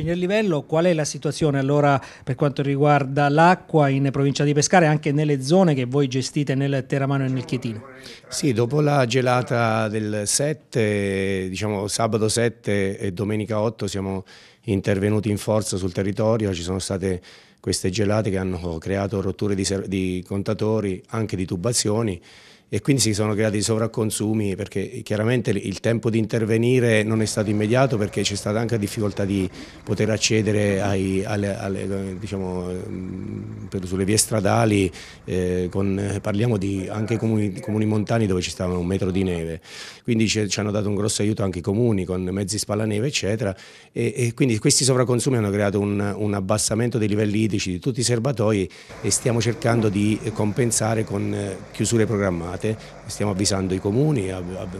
Ingegner Livello, qual è la situazione allora per quanto riguarda l'acqua in provincia di Pescara e anche nelle zone che voi gestite nel Teramano e nel Chietino? Sì, dopo la gelata del 7, diciamo sabato 7 e domenica 8 siamo intervenuti in forza sul territorio, ci sono state queste gelate che hanno creato rotture di, di contatori, anche di tubazioni e quindi si sono creati sovracconsumi perché chiaramente il tempo di intervenire non è stato immediato perché c'è stata anche difficoltà di poter accedere ai, alle, alle, diciamo, mm, per, sulle vie stradali, eh, con, parliamo di anche comuni, comuni montani dove ci stava un metro di neve, quindi ci, hanno dato un grosso aiuto anche i comuni con mezzi spallaneve eccetera e, e quindi questi sovracconsumi hanno creato un, un abbassamento dei livelli idrici di tutti i serbatoi e stiamo cercando di compensare con eh, chiusure programmate date, stiamo avvisando i comuni,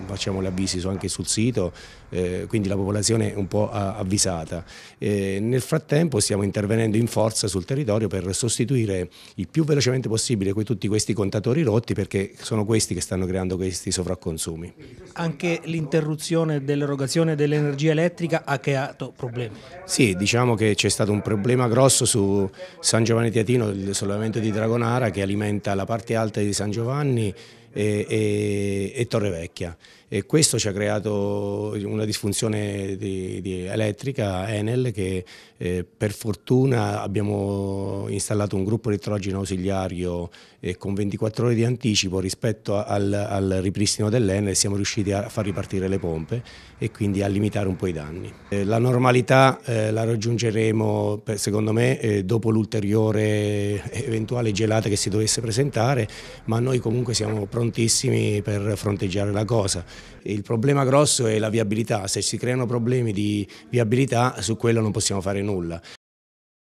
facciamo gli avvisi anche sul sito, eh, quindi la popolazione è un po' avvisata. Eh, nel frattempo stiamo intervenendo in forza sul territorio per sostituire il più velocemente possibile tutti questi contatori rotti perché sono questi che stanno creando questi sovracconsumi. Anche l'interruzione dell'erogazione dell'energia elettrica ha creato problemi? Sì, diciamo che c'è stato un problema grosso su San Giovanni Tiatino, il sollevamento di Dragonara che alimenta la parte alta di San Giovanni e, e, e Torrevecchia. E questo ci ha creato una disfunzione di, di elettrica Enel che eh, per fortuna abbiamo installato un gruppo elettrogeno ausiliario eh, con 24 ore di anticipo rispetto al, al ripristino dell'Enel siamo riusciti a far ripartire le pompe e quindi a limitare un po' i danni. Eh, la normalità eh, la raggiungeremo secondo me eh, dopo l'ulteriore eventuale gelata che si dovesse presentare ma noi comunque siamo pronti prontissimi per fronteggiare la cosa. Il problema grosso è la viabilità, se si creano problemi di viabilità su quello non possiamo fare nulla.